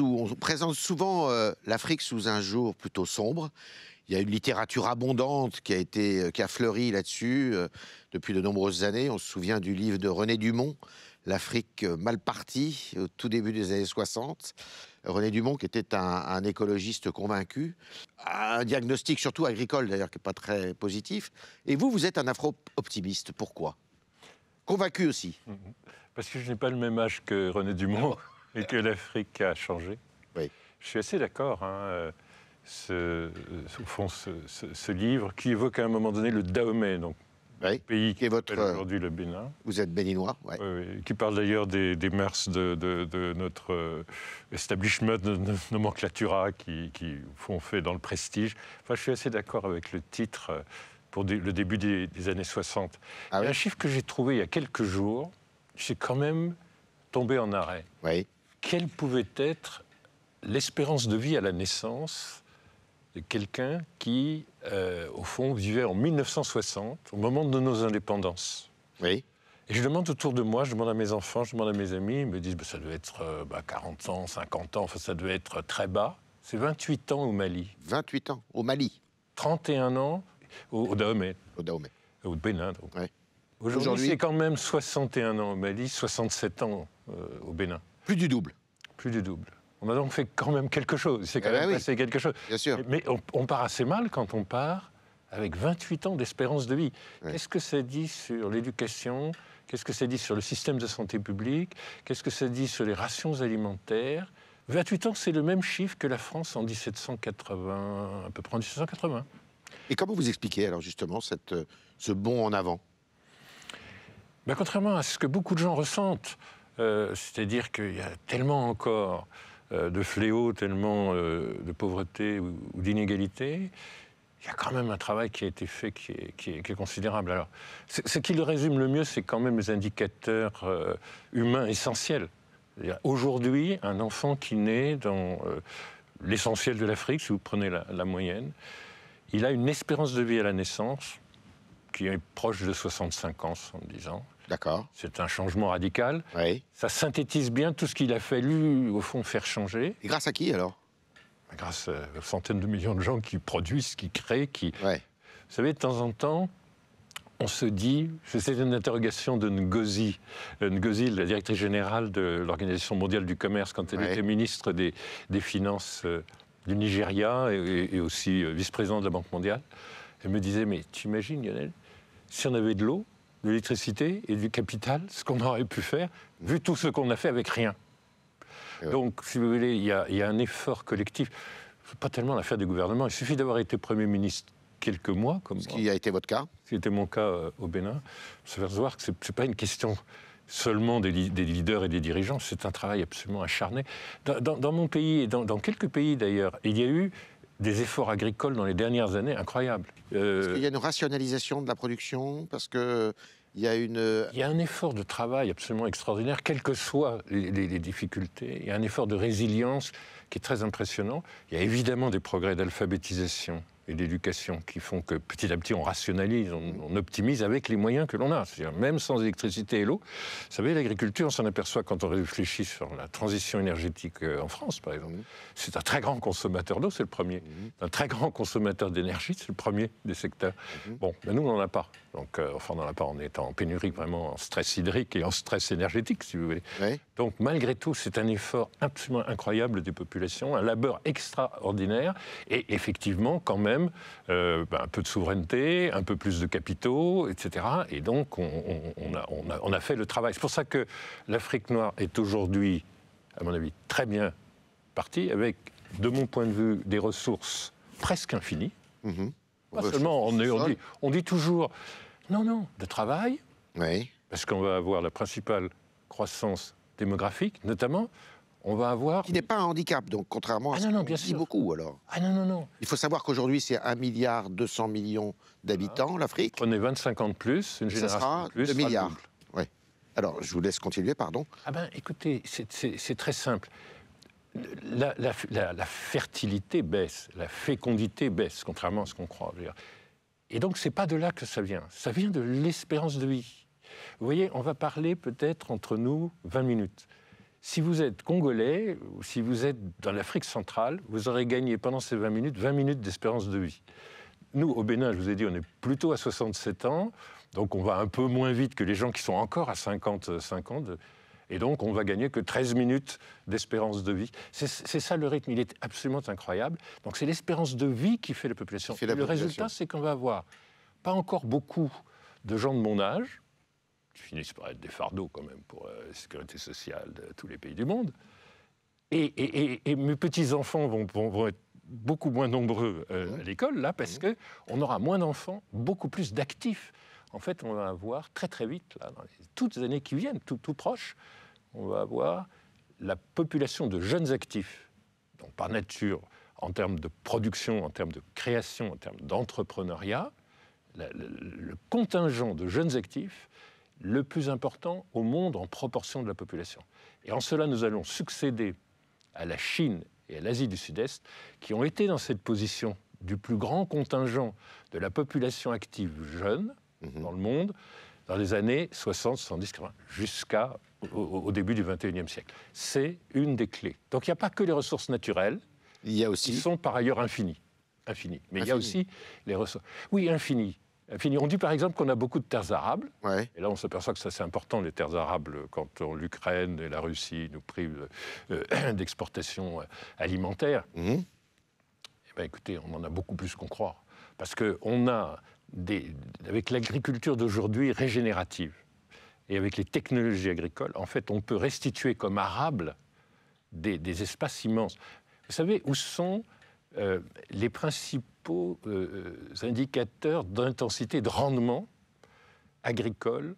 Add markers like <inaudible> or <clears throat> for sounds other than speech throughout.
on présente souvent euh, l'Afrique sous un jour plutôt sombre. Il y a une littérature abondante qui a, euh, fleuri là-dessus euh, depuis de nombreuses années. On se souvient du livre de René Dumont, L'Afrique mal partie, au tout début des années 60. René Dumont, qui était un, un écologiste convaincu, un diagnostic surtout agricole d'ailleurs qui n'est pas très positif. Et vous, vous êtes un afro-optimiste. Pourquoi Convaincu aussi. Mmh Parce que je n'ai pas le même âge que René Dumont. <laughs> Et que l'Afrique a changé. Je suis assez d'accord. Hein, euh, euh, au fond, ce, livre qui évoque à un moment donné le Dahomey, donc pays qui est votre euh, aujourd'hui le Bénin. Vous êtes béninois, ouais. qui parle d'ailleurs des, des mœurs de, notre establishment de, nomenclatura qui, font fait dans le prestige. Enfin, je suis assez d'accord avec le titre pour le début des, années 60. Ah un chiffre que j'ai trouvé il y a quelques jours, j'ai quand même tombé en arrêt. Oui quelle pouvait être l'espérance de vie à la naissance de quelqu'un qui, euh, au fond, vivait en 1960, au moment de nos indépendances. Oui. Et je demande autour de moi, je demande à mes enfants, je demande à mes amis, ils me disent bah, ça devait être 40 euh, bah, ans, 50 ans, enfin ça devait être très bas. C'est 28 ans au Mali. 28 ans au Mali 31 ans au, au Dahomey. Au Dahomey. Au Bénin, donc. Aujourd'hui, c'est quand même 61 ans au Mali, 67 ans euh, au Bénin. Plus du double. Plus du double. On a donc fait quand même quelque chose. C'est quand eh ben même quelque chose. Bien sûr. Mais on, part assez mal quand on part avec 28 ans d'espérance de vie. Qu'est-ce que ça dit sur l'éducation Qu'est-ce que ça dit sur le système de santé publique Qu'est-ce que ça dit sur les rations alimentaires 28 ans, c'est le même chiffre que la France en 1780, à peu près en 1780. Et comment vous expliquez alors justement euh, ce bond en avant ben, Contrairement à ce que beaucoup de gens ressentent, euh, c'est-à-dire qu'il y a tellement encore euh, de fléaux, tellement euh, de pauvreté ou, d'inégalité, il y a quand même un travail qui a été fait qui est, considérable. Alors, ce qui le résume le mieux, c'est quand même les indicateurs humains essentiels. Aujourd'hui, un enfant qui naît dans l'essentiel de l'Afrique, si vous prenez la, la, moyenne, il a une espérance de vie à la naissance qui est proche de 65 ans, 70 ans. D'accord. C'est un changement radical. Ça synthétise bien tout ce qu'il a fallu, au fond, faire changer. Et grâce à qui, alors bah, Grâce euh, aux centaines de millions de gens qui produisent, qui créent, qui... Vous savez, de temps en temps, on se dit, c'est une interrogation de Ngozi, euh, Ngozi, la directrice générale de l'Organisation mondiale du commerce, quand elle était ministre des, Finances euh, du Nigeria et, aussi vice-présidente de la Banque mondiale. Elle me disait, mais tu imagines, Lionel, si on avait de l'eau, de l'électricité et du capital, ce qu'on aurait pu faire, vu tout ce qu'on a fait avec rien. Donc, si vous voulez, il y, a un effort collectif. Pas tellement l'affaire du gouvernement. Il suffit d'avoir été Premier ministre quelques mois. Comme ce qui a été votre cas C'était mon cas euh, au Bénin. Se faire voir que ce n'est pas une question seulement des, leaders et des dirigeants, c'est un travail absolument acharné. Dans, mon pays et dans quelques pays d'ailleurs, il y a eu des efforts agricoles dans les dernières années incroyables. Il Parce qu'il y a une euh, rationalisation de la production, parce que il y a une... Il y a un effort de travail absolument extraordinaire, quelles que soient les, difficultés. Il y a un effort de résilience qui est très impressionnant. Il y a évidemment des progrès d'alphabétisation et d'éducation qui font que petit à petit on rationalise, on, optimise avec les moyens que l'on a. C'est-à-dire même sans électricité et l'eau. Vous savez, l'agriculture, on s'en aperçoit quand on réfléchit sur la transition énergétique euh, en France, par exemple. C'est un très grand consommateur d'eau, c'est le premier. Un très grand consommateur d'énergie, c'est le premier des secteurs. Bon, mais nous, on n'en a pas. Donc, euh, enfin, on n'en a pas, on est en pénurie vraiment en stress hydrique et en stress énergétique, si vous voulez. Donc, malgré tout, c'est un effort absolument incroyable des populations, un labeur extraordinaire. Et effectivement, quand même, euh, bah, un peu de souveraineté, un peu plus de capitaux, etc. Et donc, on, a, fait le travail. C'est pour ça que l'Afrique noire est aujourd'hui, à mon avis, très bien partie, avec, de mon point de vue, des ressources presque infinies. Mhm. Pas seulement, on, on, dit, on, dit, toujours, non, non, de travail, oui. parce qu'on va avoir la principale croissance démographique, notamment, on va avoir. Qui n'est pas un handicap, donc, contrairement à ah ce qu'on dit beaucoup, alors. Ah non, non, non. Il faut savoir qu'aujourd'hui, c'est 1,2 milliard millions d'habitants, l'Afrique. On est 25 ans de plus, une génération Ça sera de 2 milliards. Alors, je vous laisse continuer, pardon. Ah ben, écoutez, c'est très simple. La, fertilité baisse, la fécondité baisse, contrairement à ce qu'on croit. Et donc, c'est pas de là que ça vient. Ça vient de l'espérance de vie. Vous voyez, on va parler peut-être entre nous 20 minutes. Si vous êtes congolais ou si vous êtes dans l'Afrique centrale, vous aurez gagné pendant ces 20 minutes 20 minutes d'espérance de vie. Nous, au Bénin, je vous ai dit, on est plutôt à 67 ans, donc on va un peu moins vite que les gens qui sont encore à 50, 50 euh, et donc on va gagner que 13 minutes d'espérance de vie. C'est ça le rythme, il est absolument incroyable. Donc c'est l'espérance de vie qui fait la population. le résultat, c'est qu'on va avoir pas encore beaucoup de gens de mon âge, finissent par être des fardeaux quand même pour euh, la sécurité sociale de tous les pays du monde. Et, mes petits-enfants vont, vont, être beaucoup moins nombreux euh, mmh. à l'école, là, parce que mmh. qu'on aura moins d'enfants, beaucoup plus d'actifs. En fait, on va avoir très très vite, là, dans les, toutes les années qui viennent, tout, tout proche, on va avoir la population de jeunes actifs, donc par nature, en termes de production, en termes de création, en termes d'entrepreneuriat, le contingent de jeunes actifs le plus important au monde en proportion de la population. Et en cela, nous allons succéder à la Chine et à l'Asie du Sud-Est, qui ont été dans cette position du plus grand contingent de la population active jeune mhm. dans le monde dans les années 60, 70, 80, jusqu'à au, début du 21e siècle. C'est une des clés. Donc il n'y a pas que les ressources naturelles, il y a aussi... qui sont par ailleurs infinies. Infinies. Mais il y a aussi les ressources... Oui, infinies. Euh, on dit par exemple qu'on a beaucoup de terres arables. Et là, on s'aperçoit que ça, c'est important, les terres arables, quand l'Ukraine et la Russie nous privent euh, <clears throat> d'exportation euh, alimentaire. Mmh. Eh bien, écoutez, on en a beaucoup plus qu'on croit. Parce qu'on a, des, avec l'agriculture d'aujourd'hui régénérative et avec les technologies agricoles, en fait, on peut restituer comme arables des, espaces immenses. Vous savez, où sont les principaux principaux euh, indicateurs d'intensité de rendement agricole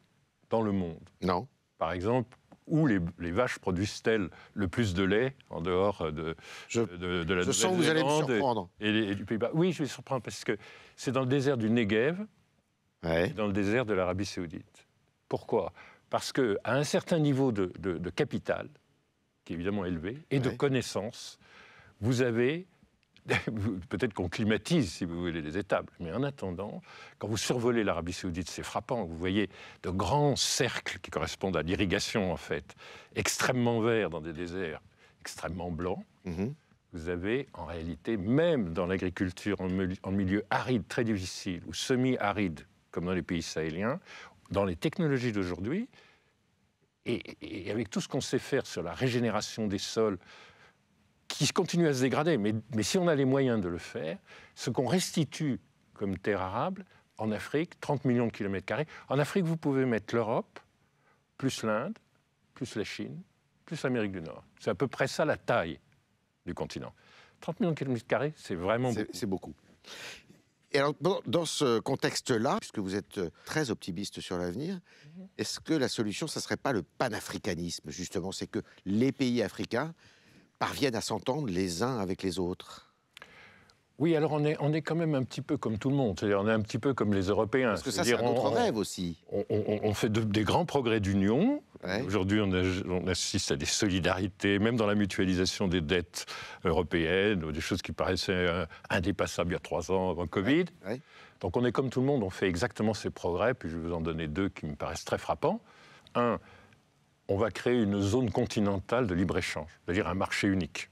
dans le monde. Non. Par exemple, où les, vaches produisent-elles le plus de lait en dehors de, de, de la Je sens que vous allez surprendre. Et, du Pays-Bas. Oui, je vais surprendre parce que c'est dans le désert du Negev, dans le désert de l'Arabie Saoudite. Pourquoi Parce qu'à un certain niveau de, capital, qui est évidemment élevé, et de connaissances, vous avez <laughs> Peut-être qu'on climatise, si vous voulez, les étables. Mais en attendant, quand vous survolez l'Arabie saoudite, c'est frappant. Vous voyez de grands cercles qui correspondent à l'irrigation, en fait, extrêmement verts dans des déserts extrêmement blancs. Mhm. Vous avez, en réalité, même dans l'agriculture en milieu aride, très difficile, ou semi-aride, comme dans les pays sahéliens, dans les technologies d'aujourd'hui, et, avec tout ce qu'on sait faire sur la régénération des sols, qui continue à se dégrader. Mais, si on a les moyens de le faire, ce qu'on restitue comme terre arable, en Afrique, 30 millions de kilomètres carrés. En Afrique, vous pouvez mettre l'Europe, plus l'Inde, plus la Chine, plus l'Amérique du Nord. C'est à peu près ça la taille du continent. 30 millions de kilomètres carrés, c'est vraiment beaucoup. C'est beaucoup. Et alors, dans ce contexte-là, puisque vous êtes euh, très optimiste sur l'avenir, mm-hmm. est-ce que la solution, ça ne serait pas le panafricanisme Justement, c'est que les pays africains parviennent à s'entendre les uns avec les autres oui, alors on est, on est quand même un petit peu comme tout le monde, c'est-à-dire on est un petit peu comme les Européens. Parce que ça, c'est notre rêve aussi. On, fait des grands progrès d'union. Aujourd'hui, on, assiste à des solidarités, même dans la mutualisation des dettes européennes, ou des choses qui paraissaient euh, indépassables il y a trois ans avant Covid. Donc on est comme tout le monde, on fait exactement ces progrès, puis je vais vous en donner deux qui me paraissent très frappants. Un, on va créer une zone continentale de libre-échange, c'est-à-dire un marché unique.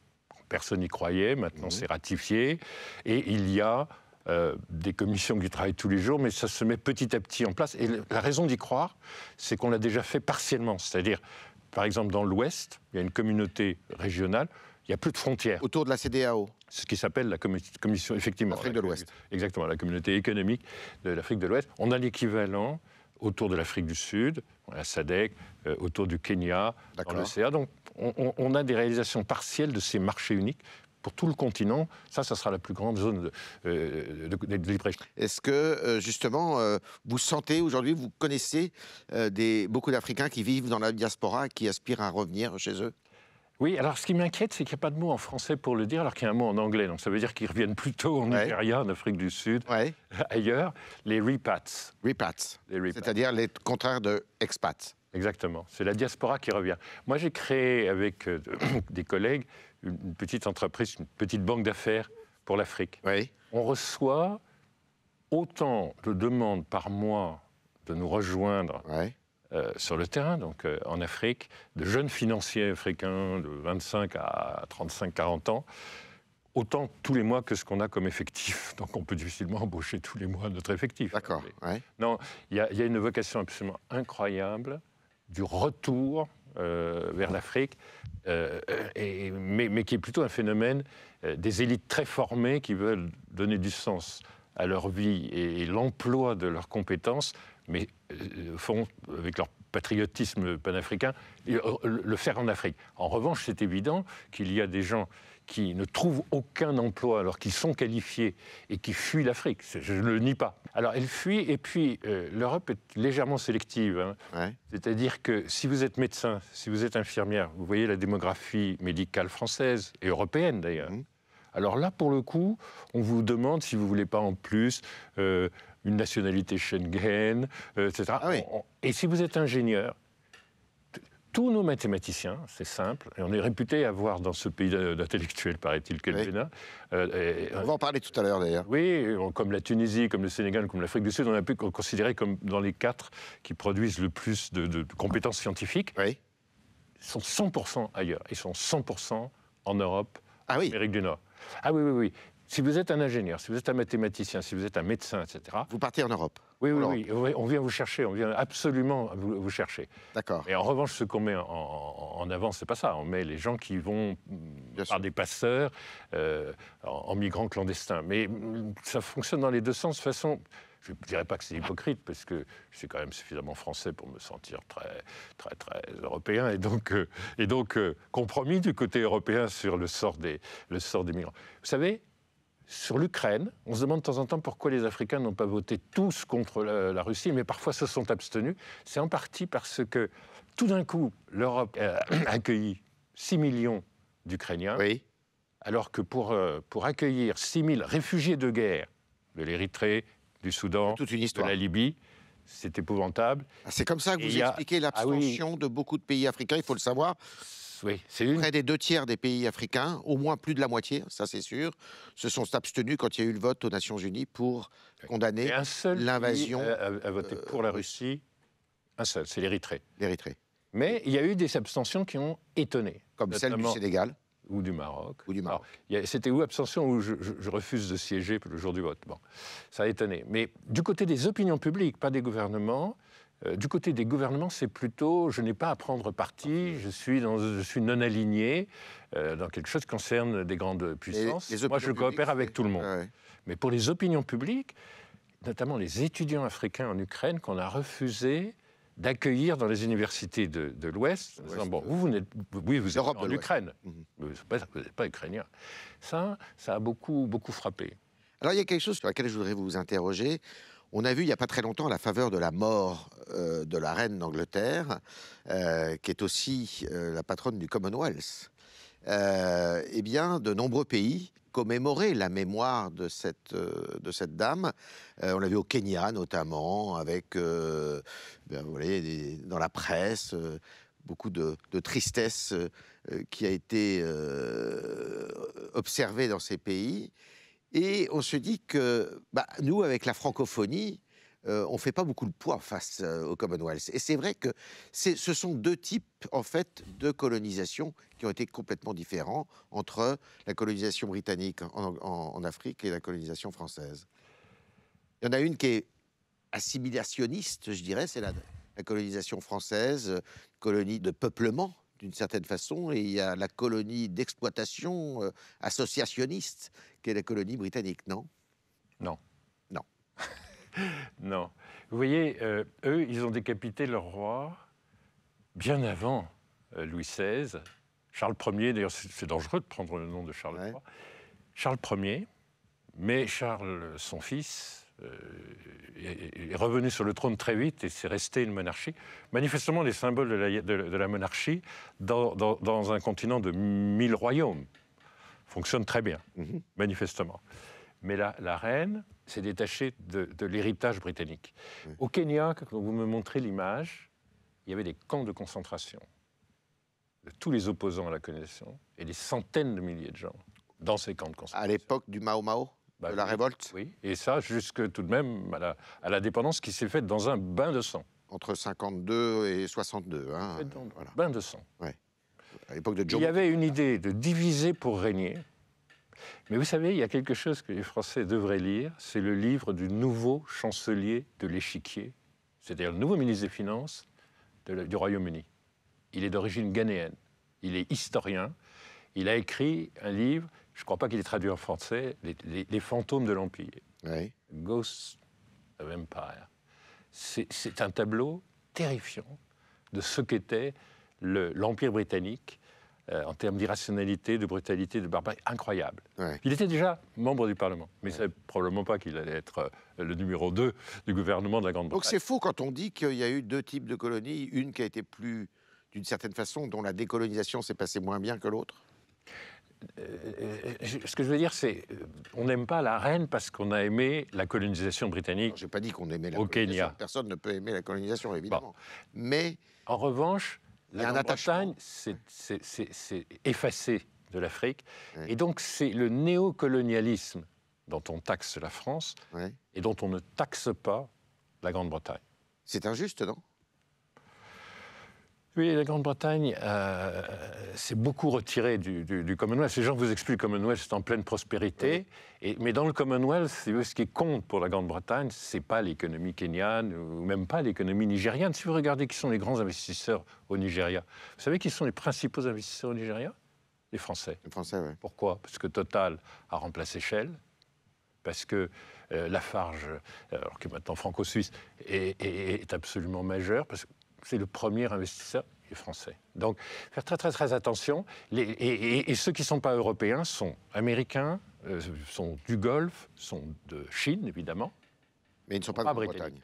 Personne n'y croyait, maintenant mhm. c'est ratifié, et il y a euh, des commissions qui travaillent tous les jours, mais ça se met petit à petit en place. Et la raison d'y croire, c'est qu'on l'a déjà fait partiellement. C'est-à-dire, par exemple, dans l'Ouest, il y a une communauté régionale, il n'y a plus de frontières. Autour de la CDAO Ce qui s'appelle la commission, effectivement. L'Afrique de l'Ouest. Exactement, la communauté économique de l'Afrique de l'Ouest. On a l'équivalent autour de l'Afrique du Sud, la SADEC, euh, autour du Kenya, dans l'OCA. Donc on, a des réalisations partielles de ces marchés uniques. Pour tout le continent, ça, ça sera la plus grande zone de, euh, de, Est-ce que, euh, justement, vous sentez aujourd'hui, vous connaissez beaucoup d'Africains qui vivent dans la diaspora et qui aspirent à revenir chez eux oui, alors ce qui m'inquiète, c'est qu'il n'y a pas de mot en français pour le dire, alors qu'il y a un mot en anglais. Donc ça veut dire qu'ils reviennent plutôt en Nigeria, en Afrique du Sud, <laughs> ailleurs, les repats. Repats. C'est-à-dire les contraires de expats. Exactement. C'est la diaspora qui revient. Moi, j'ai créé avec euh, <coughs> des collègues une petite entreprise, une petite banque d'affaires pour l'Afrique. On reçoit autant de demandes par mois de nous rejoindre euh, sur le terrain, donc euh, en Afrique, de jeunes financiers africains de 25 à 35-40 ans, autant tous les mois que ce qu'on a comme effectif. <laughs> Donc on peut difficilement embaucher tous les mois notre effectif. D'accord. Non, il y, a une vocation absolument incroyable du retour euh, vers l'Afrique, mais, mais, qui est plutôt un phénomène des élites très formées qui veulent donner du sens à leur vie et, et l'emploi de leurs compétences, mais font, avec leur patriotisme panafricain, euh, le faire en Afrique. En revanche, c'est évident qu'il y a des gens qui ne trouvent aucun emploi alors qu'ils sont qualifiés et qui fuient l'Afrique. Je ne le nie pas. Alors elle fuit et puis euh, l'Europe est légèrement sélective. Hein. C'est-à-dire que si vous êtes médecin, si vous êtes infirmière, vous voyez la démographie médicale française et européenne d'ailleurs. Mmh. Alors là, pour le coup, on vous demande si vous voulez pas en plus euh, une nationalité Schengen, euh, etc. Ah et si vous êtes ingénieur, tous nos mathématiciens, c'est simple, et on est réputé avoir dans ce pays d'intellectuels, paraît-il, quelques oui. Euh, on euh, va en parler tout à l'heure d'ailleurs. Oui, comme la Tunisie, comme le Sénégal, comme l'Afrique du Sud, on a pu considérer comme dans les quatre qui produisent le plus de, compétences scientifiques. Ils sont 100% ailleurs, ils sont 100% en Europe, ah oui. en Amérique du Nord. Ah oui, oui, oui. Si vous êtes un ingénieur, si vous êtes un mathématicien, si vous êtes un médecin, etc. Vous partez en Europe Oui, oui, oui, On vient vous chercher, on vient absolument vous, chercher. D'accord. Et en revanche, ce qu'on met en, en, avant, c'est pas ça. On met les gens qui vont par des passeurs, euh, en, migrants clandestins. Mais mm, ça fonctionne dans les deux sens. De façon, je ne dirais pas que c'est hypocrite, parce que je suis quand même suffisamment français pour me sentir très, très, très européen, et donc, euh, et donc euh, compromis du côté européen sur le sort des, le sort des migrants. Vous savez, sur l'Ukraine. On se demande de temps en temps pourquoi les Africains n'ont pas voté tous contre la, Russie, mais parfois se sont abstenus. C'est en partie parce que tout d'un coup, l'Europe euh, <clears throat> a accueilli 6 millions d'Ukrainiens, alors que pour, euh, pour accueillir 6 000 réfugiés de guerre de l'Érythrée, du Soudan, Toute une histoire. de la Libye, c'est épouvantable. Ah, c'est comme ça que vous expliquez ah l'abstention de beaucoup de pays africains, il faut le savoir oui, près des deux tiers des pays africains, au moins plus de la moitié, ça c'est sûr, se sont abstenus quand il y a eu le vote aux Nations Unies pour condamner l'invasion. A, a voté euh, pour la Russie, un seul, c'est l'Érythrée. L'Érythrée. Mais il y a eu des abstentions qui ont étonné. Comme celle du Sénégal. Ou du Maroc. Ou du Maroc. C'était où abstention où je, refuse de siéger le jour du vote. Bon, ça a étonné. Mais du côté des opinions publiques, pas des gouvernements, euh, du côté des gouvernements, c'est plutôt je n'ai pas à prendre parti, je suis, dans, je suis non aligné euh, dans quelque chose qui concerne des grandes puissances. Moi, je coopère avec tout le monde. Mais pour les opinions publiques, notamment les étudiants africains en Ukraine qu'on a refusé d'accueillir dans les universités de, de l'Ouest, bon, vous, vous oui, vous êtes en Ukraine, mhm. vous n'êtes pas, ukrainien. Ça, ça a beaucoup, beaucoup frappé. Alors, il y a quelque chose sur laquelle je voudrais vous interroger. On a vu il n'y a pas très longtemps, la faveur de la mort euh, de la reine d'Angleterre, euh, qui est aussi euh, la patronne du Commonwealth, eh bien, de nombreux pays commémoraient la mémoire de cette, dame. on l'a vu au Kenya notamment, avec, ben, vous voyez, dans la presse, beaucoup de tristesse qui a été observée dans ces pays. Et on se dit que bah, nous, avec la francophonie, euh, on ne fait pas beaucoup de poids face euh, au Commonwealth. Et c'est vrai que ce sont deux types, en fait, de colonisation qui ont été complètement différents entre la colonisation britannique en, Afrique et la colonisation française. Il y en a une qui est assimilationniste, je dirais, c'est la, colonisation française, colonie de peuplement, d'une certaine façon, et il y a la colonie d'exploitation euh, associationniste associationniste est la colonie britannique, non Non. Non. <laughs> non. Vous voyez, euh, eux, ils ont décapité leur roi bien avant euh, Louis XVI. Charles Ier, d'ailleurs, c'est dangereux de prendre le nom de Charles III. Charles Ier, mais Charles, son fils, euh, est revenu sur le trône très vite et c'est resté une monarchie. Manifestement, les symboles de la, monarchie, dans, un continent de mille royaumes, fonctionnent très bien, mhm. manifestement. Mais la, reine s'est détachée de, l'héritage britannique. Au Kenya, quand vous me montrez l'image, il y avait des camps de concentration de tous les opposants à la colonisation et des centaines de milliers de gens dans ces camps de concentration. À l'époque du Mao Mao bah la révolte. Oui, et ça jusque tout de même à la, dépendance qui s'est faite dans un bain de sang. Entre 52 et 62. Hein, Bain de sang. Ouais. À l'époque de Il y avait une idée de diviser pour régner. Mais vous savez, il y a quelque chose que les Français devraient lire, c'est le livre du nouveau chancelier de l'échiquier, c'est-à-dire le nouveau ministre des Finances du Royaume-Uni. Il est d'origine ghanéenne, il est historien, il a écrit un livre je ne crois pas qu'il ait traduit en français. Les, fantômes de l'Empire. Oui. of Empire. C'est un tableau terrifiant de ce qu'était l'Empire britannique euh, en termes d'irrationalité, de brutalité, de barbarie, incroyable. Il était déjà membre du Parlement, mais ce c'est probablement pas qu'il allait être euh, le numéro 2 du gouvernement de la Grande-Bretagne. Donc c'est faux quand on dit qu'il y a eu deux types de colonies, une qui a été plus, d'une certaine façon, dont la décolonisation s'est passée moins bien que l'autre euh, euh, euh, ce que je veux dire, c'est on n'aime pas la reine parce qu'on a aimé la colonisation britannique. J'ai pas dit qu'on aimait la au colonisation. Kenya. Personne ne peut aimer la colonisation, évidemment. Mais en revanche, la Bretagne, c'est effacé de l'Afrique, et donc c'est le néocolonialisme dont on taxe la France et dont on ne taxe pas la Grande-Bretagne. C'est injuste, non oui, la Grande-Bretagne euh, s'est beaucoup retirée du, Commonwealth. Les gens vous expliquent que le Commonwealth est en pleine prospérité, et, mais dans le Commonwealth, ce qui compte pour la Grande-Bretagne, ce n'est pas l'économie kenyane ou même pas l'économie nigériane. Si vous regardez qui sont les grands investisseurs au Nigeria, vous savez qui sont les principaux investisseurs au Nigeria Les Français. Les Français, oui. Pourquoi Parce que Total a remplacé Shell, parce que la euh, Lafarge, euh, alors qui est maintenant franco-suisse, est, est absolument majeur, parce que c'est le premier investisseur français. Donc, faire très très très attention. et, ceux qui ne sont pas européens sont américains, euh, sont du Golfe, sont de Chine, évidemment. Mais ils ne sont, pas, de Grande-Bretagne.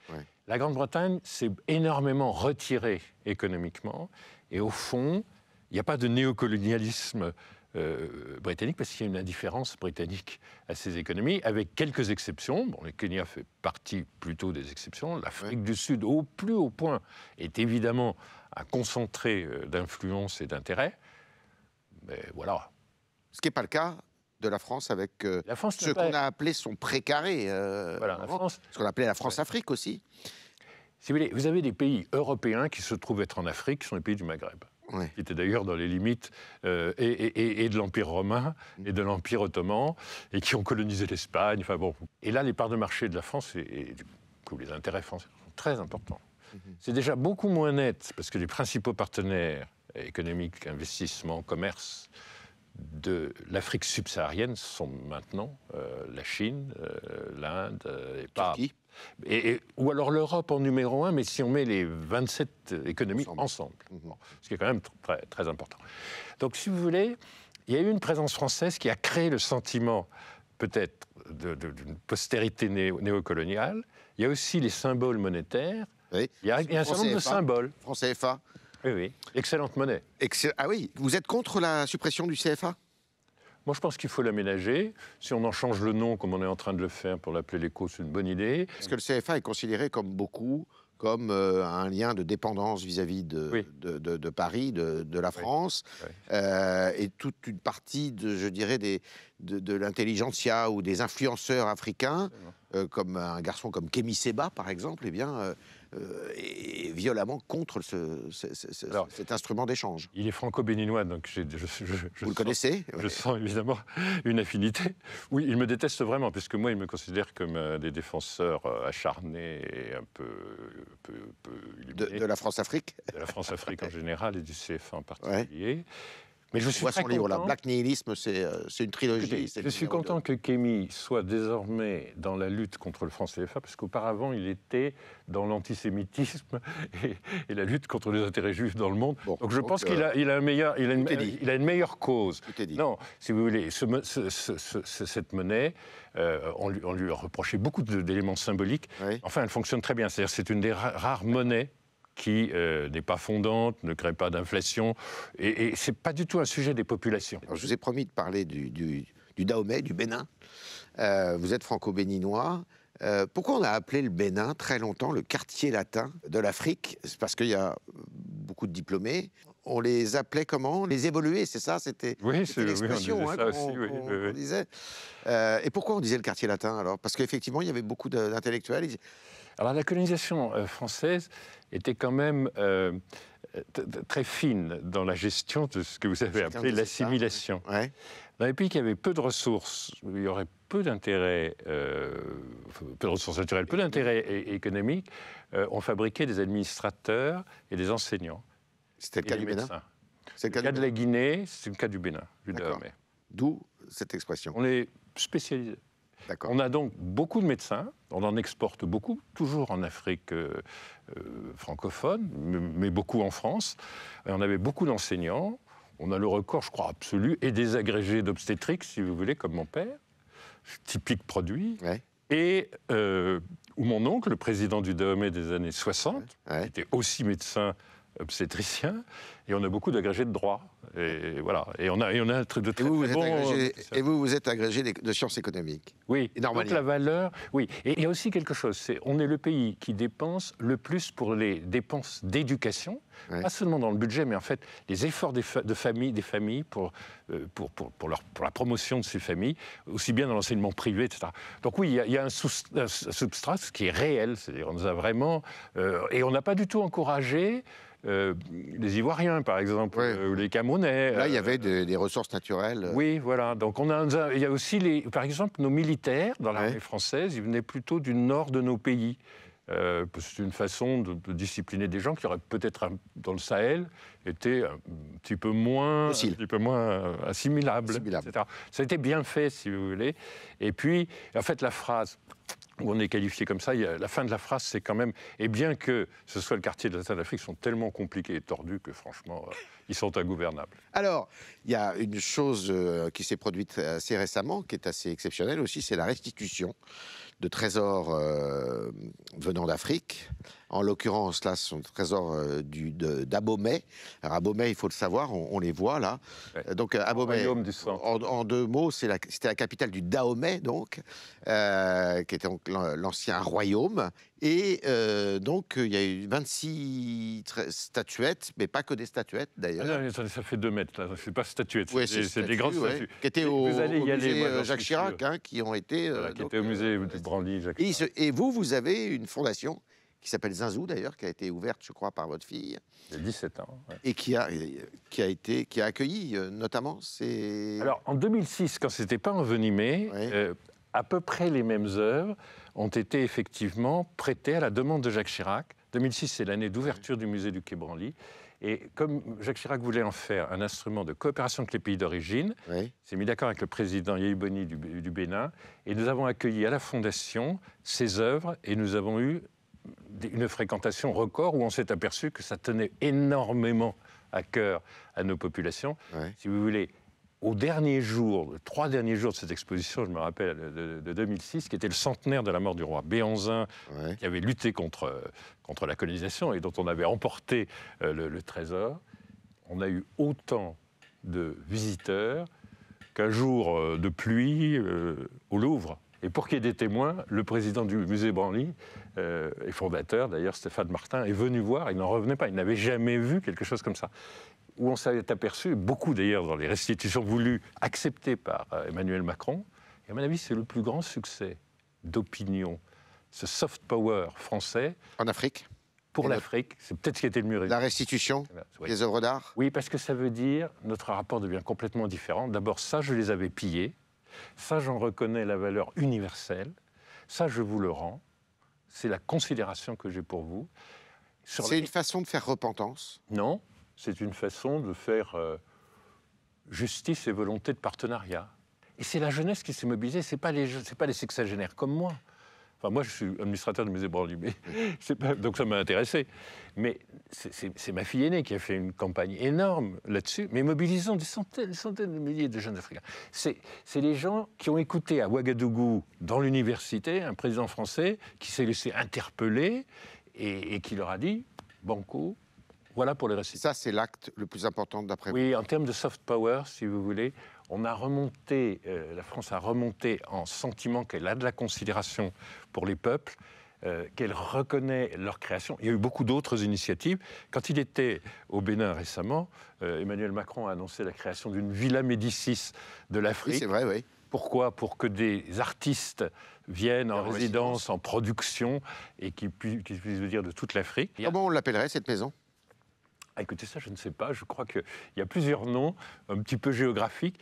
La Grande-Bretagne s'est énormément retirée économiquement. Et au fond, il n'y a pas de néocolonialisme euh, britannique, parce qu'il y a une indifférence britannique à ces économies, avec quelques exceptions. Bon, le Kenya fait partie plutôt des exceptions. L'Afrique du Sud, au plus haut point, est évidemment un concentré euh, d'influence et d'intérêt. Mais voilà. Ce qui n'est pas le cas de la France avec ce qu'on a appelé son précaré. Ce qu'on appelait la France-Afrique aussi. Si vous, vous avez des pays européens qui se trouvent être en Afrique, qui sont les pays du Maghreb qui était d'ailleurs dans les limites euh, et, de l'Empire romain mm. et de l'Empire ottoman, et qui ont colonisé l'Espagne. Enfin bon. Et là, les parts de marché de la France et, coup les intérêts français sont très importants. Mm-hmm. C'est déjà beaucoup moins net, parce que les principaux partenaires économiques, investissements, commerce de l'Afrique subsaharienne sont maintenant euh, la Chine, euh, l'Inde, et pas, ou alors l'Europe en numéro un, mais si on met les 27 économies ensemble, ce qui est quand même très, important. Donc si vous voulez, il y a eu une présence française qui a créé le sentiment peut-être d'une postérité néo, néocoloniale. Il y a aussi les symboles monétaires. Oui. Il, y a, un certain nombre de symboles. Français CFA. – Oui, oui. Excellente monnaie. ah oui, vous êtes contre la suppression du CFA moi, je pense qu'il faut l'aménager. Si on en change le nom, comme on est en train de le faire pour l'appeler l'écho c'est une bonne idée. Parce que le CFA est considéré comme beaucoup comme euh, un lien de dépendance vis-à-vis de, de, Paris, de, la France, euh, et toute une partie, de, je dirais, des, de, l'intelligentsia ou des influenceurs africains, euh, comme un garçon comme Kemi Seba, par exemple, eh bien, euh, et violemment contre ce, cet instrument d'échange. Il est franco-béninois, donc je, je, Vous le connaissez Je sens évidemment une affinité. Oui, il me déteste vraiment, puisque moi, il me considère comme euh, des défenseurs euh, acharnés et un peu. peu, de, la France-Afrique De la France-Afrique en général et du CFA en particulier. Mais je suis très content. Là. Black Nihilisme, c'est euh, une trilogie. Je, suis content que Kémy soit désormais dans la lutte contre le franc CFA, parce qu'auparavant, il était dans l'antisémitisme <laughs> et, la lutte contre les intérêts juifs dans le monde. donc je pense qu'il a, euh, il a, un meilleur, il a, une, il a une meilleure cause. Non, si vous voulez, cette monnaie, euh, on, lui, a reproché beaucoup d'éléments symboliques. Enfin, elle fonctionne très bien. C'est-à-dire c'est une des rares monnaies qui euh, n'est pas fondante, ne crée pas d'inflation. Et, et ce n'est pas du tout un sujet des populations. je vous ai promis de parler du, du, du Dahomey, du Bénin. Euh, vous êtes franco-béninois. Euh, pourquoi on a appelé le Bénin très longtemps le quartier latin de l'Afrique C'est parce qu'il y a beaucoup de diplômés on les appelait comment Les évolués, c'est ça C'était oui, l'expression hein, oui, qu'on disait. Euh, et pourquoi on disait le quartier latin alors Parce qu'effectivement, il y avait beaucoup d'intellectuels. Alors la colonisation euh, française était quand même euh, très fine dans la gestion de ce que vous avez appelé l'assimilation. Ouais. Dans les pays qui avaient peu de ressources, il y aurait peu d'intérêt, peu de ressources naturelles, peu d'intérêt économique, on fabriquait des administrateurs et des enseignants. C'était le cas du Bénin C'est le, cas, de la Guinée, c'est le cas du Bénin, du D'où cette expression. On est spécialisé. On a donc beaucoup de médecins, on en exporte beaucoup, toujours en Afrique euh, euh, francophone, mais beaucoup en France. on avait beaucoup d'enseignants, on a le record, je crois, absolu, et des agrégés d'obstétrique, si vous voulez, comme mon père, typique produit. Et euh, où mon oncle, le président du DOME des années 60, était aussi médecin obstétricien et on a beaucoup d'agrégés de droit. Et voilà. Et on a, et on a de très, bon. Euh, et vous, vous êtes agrégé de sciences économiques. Oui. Et Donc la valeur. Oui. Et il y a aussi quelque chose. C'est on est le pays qui dépense le plus pour les dépenses d'éducation, pas seulement dans le budget, mais en fait les efforts des, de familles, des familles pour, euh, pour, pour, pour, leur, pour la promotion de ces familles, aussi bien dans l'enseignement privé, etc. Donc oui, il y a, un, substrat qui est réel. C'est-à-dire on nous a vraiment euh, et on n'a pas du tout encouragé. Euh, les Ivoiriens, par exemple, euh, ou les Camerounais. Là, il y euh, avait des ressources naturelles. Oui, voilà. Donc, on a, il y a aussi, les, par exemple, nos militaires dans l'armée française, ils venaient plutôt du nord de nos pays. c'est une façon de, discipliner des gens qui auraient peut-être dans le Sahel été un petit peu moins, un petit peu moins assimilables, assimilables. Etc. Ça a été bien fait, si vous voulez. Et puis, en fait, la phrase où on est qualifié comme ça, la fin de la phrase, c'est quand même, et bien que ce soit le quartier de la Sainte sont tellement compliqués et tordus que franchement, euh, ils sont ingouvernables. Alors, il y a une chose euh, qui s'est produite assez récemment, qui est assez exceptionnelle aussi, c'est la restitution de trésors euh, venant d'Afrique. En l'occurrence, là, ce sont des trésors euh, du, d'Abomey. Alors, Abomey, il faut le savoir, on, les voit là. Euh, donc, Abomey, en, deux mots, c'était la capitale du Dahomey, donc, qui était l'ancien royaume et euh, donc, il y a eu 26 statuettes, mais pas que des statuettes ah d'ailleurs. ça fait 2 mètres, là. C'est pas statuettes, c'est, des grandes statues. Qui étaient au, musée euh, Jacques Chirac, euh, hein, qui ont été. qui étaient au musée de Jacques et, Chirac. et vous, vous avez une fondation qui s'appelle Zinzou d'ailleurs, qui a été ouverte, je crois, par votre fille. Il 17 ans. Et qui a, qui, a été, qui a accueilli notamment ces... Alors en 2006, quand c'était pas envenimé, à peu près les mêmes œuvres ont été effectivement prêtées à la demande de Jacques Chirac. 2006, c'est l'année d'ouverture du musée du Quai Branly. Et comme Jacques Chirac voulait en faire un instrument de coopération avec les pays d'origine, il s'est mis d'accord avec le président Yeiboni boni du, Bénin, et nous avons accueilli à la Fondation ces œuvres, et nous avons eu une fréquentation record où on s'est aperçu que ça tenait énormément à cœur à nos populations. Si vous voulez, au dernier jour, trois derniers jours de cette exposition, je me rappelle, de, 2006, qui était le centenaire de la mort du roi Béanzin, qui avait lutté contre, euh, contre la colonisation et dont on avait emporté euh, le, trésor, on a eu autant de visiteurs qu'un jour euh, de pluie au Louvre. Et pour qu'il y ait des témoins, le président du musée Branly, et fondateur d'ailleurs, Stéphane Martin, est venu voir, il n'en revenait pas, il n'avait jamais vu quelque chose comme ça où on s'est aperçu, beaucoup d'ailleurs dans les restitutions voulues, acceptées par euh, Emmanuel Macron, et à mon avis c'est le plus grand succès d'opinion, ce soft power français. En Afrique Pour l'Afrique, c'est peut-être ce qui était le mieux La restitution eh ben, des œuvres d'art Oui, parce que ça veut dire, notre rapport devient complètement différent. D'abord, ça, je les avais pillés, ça, j'en reconnais la valeur universelle, ça, je vous le rends, c'est la considération que j'ai pour vous. C'est une façon de faire repentance Non, c'est une façon de faire euh, justice et volonté de partenariat. Et c'est la jeunesse qui s'est mobilisée, ce n'est pas, les, pas les sexagénaires comme moi. Enfin, moi, je suis administrateur du musée Branly, donc ça m'a intéressé. Mais c'est ma fille aînée qui a fait une campagne énorme là-dessus, mais mobilisant des centaines, des centaines de milliers de jeunes africains. C'est les gens qui ont écouté à Ouagadougou, dans l'université, un président français qui s'est laissé interpeller et qui leur a dit Banco, voilà pour les récits. Ça, c'est l'acte le plus important d'après vous. Oui, en termes de soft power, si vous voulez, on a remonté, euh, la France a remonté en sentiment qu'elle a de la considération pour les peuples. Euh, qu'elle reconnaît leur création. Il y a eu beaucoup d'autres initiatives. Quand il était au Bénin récemment, euh, Emmanuel Macron a annoncé la création d'une Villa Médicis de l'Afrique. Oui, c'est vrai, oui. Pourquoi Pour que des artistes viennent en résidence, en production et qu'ils puissent, puissent venir de toute l'afrique. Comment on l'appellerait cette maison ah, écoutez, ça, je ne sais pas. Je crois qu'il y a plusieurs noms, un petit peu géographiques.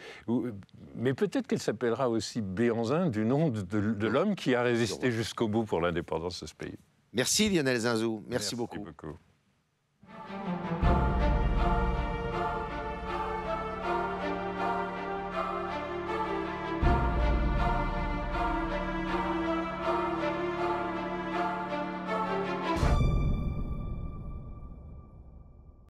Mais peut-être qu'elle s'appellera aussi Béanzin, du nom de, l'homme qui a résisté jusqu'au bout pour l'indépendance de ce pays. Merci Lionel Zinzou. Merci, Merci beaucoup.